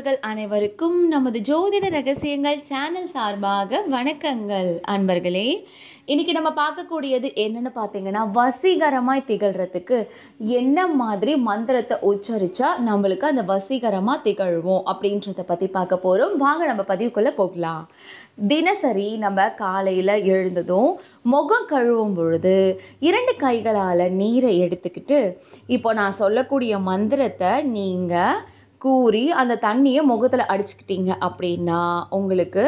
நண்பர்கள் அனைவருக்கும் நமது ஜோதிட ரகசியங்கள் சேனல் சார்பாக வணக்கங்கள் அன்பர்களே இன்றைக்கி நம்ம பார்க்கக்கூடியது என்னென்னு பார்த்தீங்கன்னா வசீகரமாக திகழ்கிறதுக்கு என்ன மாதிரி மந்திரத்தை உச்சரித்தா நம்மளுக்கு அந்த வசீகரமாக திகழ்வோம் அப்படின்றத பற்றி பார்க்க போகிறோம் வாங்க நம்ம பதிவுக்குள்ளே போகலாம் தினசரி நம்ம காலையில் எழுந்ததும் முகம் கழுவும் பொழுது இரண்டு கைகளால் நீரை எடுத்துக்கிட்டு இப்போ நான் சொல்லக்கூடிய மந்திரத்தை நீங்கள் கூறி அந்த தண்ணியை முகத்தில் அடிச்சுக்கிட்டீங்க அப்படின்னா உங்களுக்கு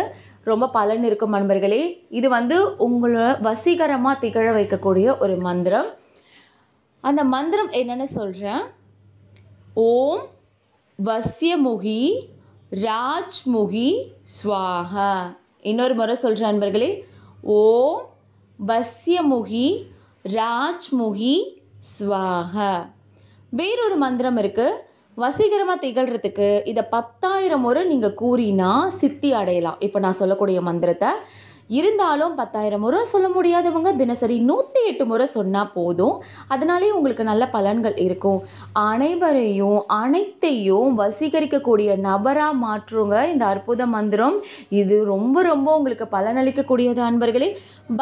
ரொம்ப பலன் இருக்கும் நண்பர்களே இது வந்து உங்களை வசீகரமாக திகழ வைக்கக்கூடிய ஒரு மந்திரம் அந்த மந்திரம் என்னென்னு சொல்கிறேன் ஓம் வசியமுகி ராஜ்முகி ஸ்வாஹா இன்னொரு முறை சொல்கிறேன் நண்பர்களே ஓம் வசியமுகி ராஜ்முகி ஸ்வாக வேறொரு மந்திரம் இருக்குது வசீகரமாக திகழ்கிறதுக்கு இதை பத்தாயிரம் முறை நீங்கள் கூறினா சித்தி அடையலாம் இப்போ நான் சொல்லக்கூடிய மந்திரத்தை இருந்தாலும் பத்தாயிரம் முறை சொல்ல முடியாதவங்க தினசரி நூற்றி எட்டு முறை சொன்னால் போதும் அதனாலேயே உங்களுக்கு நல்ல பலன்கள் இருக்கும் அனைவரையும் அனைத்தையும் வசீகரிக்கக்கூடிய நபராக மாற்றுங்க இந்த அற்புத மந்திரம் இது ரொம்ப ரொம்ப உங்களுக்கு பலனளிக்கக்கூடியது அன்பர்களே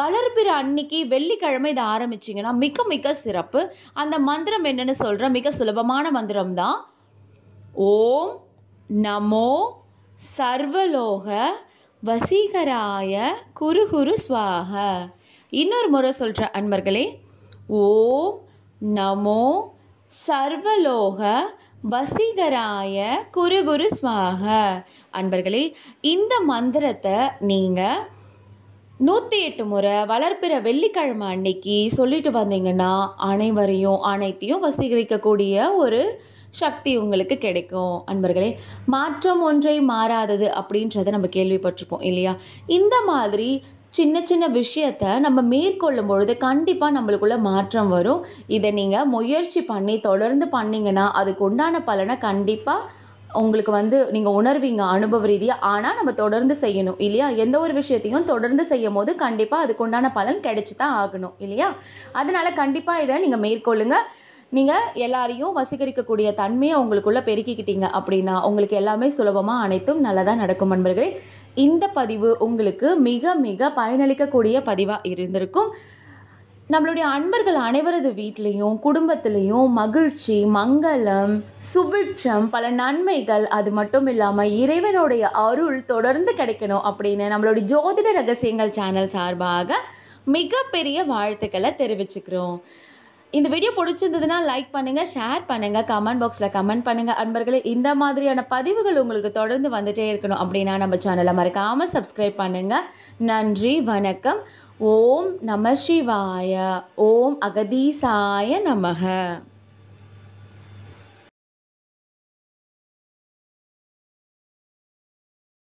வளர்ப்பிற அன்னைக்கு வெள்ளிக்கிழமை இதை ஆரம்பிச்சிங்கன்னா மிக மிக சிறப்பு அந்த மந்திரம் என்னென்னு சொல்கிற மிக சுலபமான மந்திரம் தான் ஓம் நமோ சர்வலோக வசீகராய குரு குரு சுவாக இன்னொரு முறை சொல்கிற அன்பர்களே ஓம் நமோ சர்வலோக வசீகராய குரு குரு சுவாக அன்பர்களே இந்த மந்திரத்தை நீங்கள் நூற்றி எட்டு முறை வளர்ப்பிற வெள்ளிக்கிழமை அன்னைக்கு சொல்லிட்டு வந்தீங்கன்னா அனைவரையும் அனைத்தையும் வசீகரிக்கக்கூடிய ஒரு சக்தி உங்களுக்கு கிடைக்கும் அன்பர்களே மாற்றம் ஒன்றை மாறாதது அப்படின்றத நம்ம கேள்விப்பட்டிருப்போம் இல்லையா இந்த மாதிரி சின்ன சின்ன விஷயத்த நம்ம மேற்கொள்ளும் பொழுது கண்டிப்பாக நம்மளுக்குள்ள மாற்றம் வரும் இதை நீங்கள் முயற்சி பண்ணி தொடர்ந்து பண்ணிங்கன்னா அதுக்கு உண்டான பலனை கண்டிப்பாக உங்களுக்கு வந்து நீங்கள் உணர்வீங்க அனுபவ ரீதியாக ஆனால் நம்ம தொடர்ந்து செய்யணும் இல்லையா எந்த ஒரு விஷயத்தையும் தொடர்ந்து செய்யும் போது கண்டிப்பாக அதுக்குண்டான பலன் கிடைச்சி தான் ஆகணும் இல்லையா அதனால் கண்டிப்பாக இதை நீங்கள் மேற்கொள்ளுங்கள் நீங்கள் எல்லாரையும் வசீகரிக்கக்கூடிய தன்மையை உங்களுக்குள்ளே பெருக்கிக்கிட்டீங்க அப்படின்னா உங்களுக்கு எல்லாமே சுலபமாக அனைத்தும் நல்லதாக நடக்கும் நண்பர்களே இந்த பதிவு உங்களுக்கு மிக மிக பயனளிக்கக்கூடிய பதிவாக இருந்திருக்கும் நம்மளுடைய அன்பர்கள் அனைவரது வீட்லேயும் குடும்பத்திலையும் மகிழ்ச்சி மங்களம் சுபிட்சம் பல நன்மைகள் அது மட்டும் இல்லாமல் இறைவனுடைய அருள் தொடர்ந்து கிடைக்கணும் அப்படின்னு நம்மளுடைய ஜோதிட ரகசியங்கள் சேனல் சார்பாக மிகப்பெரிய வாழ்த்துக்களை தெரிவிச்சுக்கிறோம் இந்த வீடியோ பிடிச்சிருந்ததுன்னா லைக் பண்ணுங்கள் ஷேர் பண்ணுங்கள் கமெண்ட் பாக்ஸில் கமெண்ட் பண்ணுங்கள் அன்பர்களே இந்த மாதிரியான பதிவுகள் உங்களுக்கு தொடர்ந்து வந்துகிட்டே இருக்கணும் அப்படின்னா நம்ம சேனலை மறக்காமல் சப்ஸ்கிரைப் பண்ணுங்கள் நன்றி வணக்கம் ஓம் நம சிவாய ஓம் அகதீசாய நமக